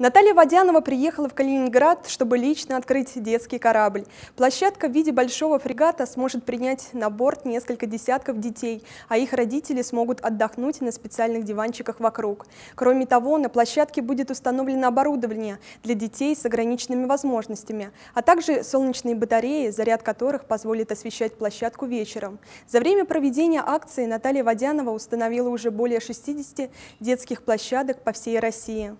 Наталья Водянова приехала в Калининград, чтобы лично открыть детский корабль. Площадка в виде большого фрегата сможет принять на борт несколько десятков детей, а их родители смогут отдохнуть на специальных диванчиках вокруг. Кроме того, на площадке будет установлено оборудование для детей с ограниченными возможностями, а также солнечные батареи, заряд которых позволит освещать площадку вечером. За время проведения акции Наталья Водянова установила уже более 60 детских площадок по всей России.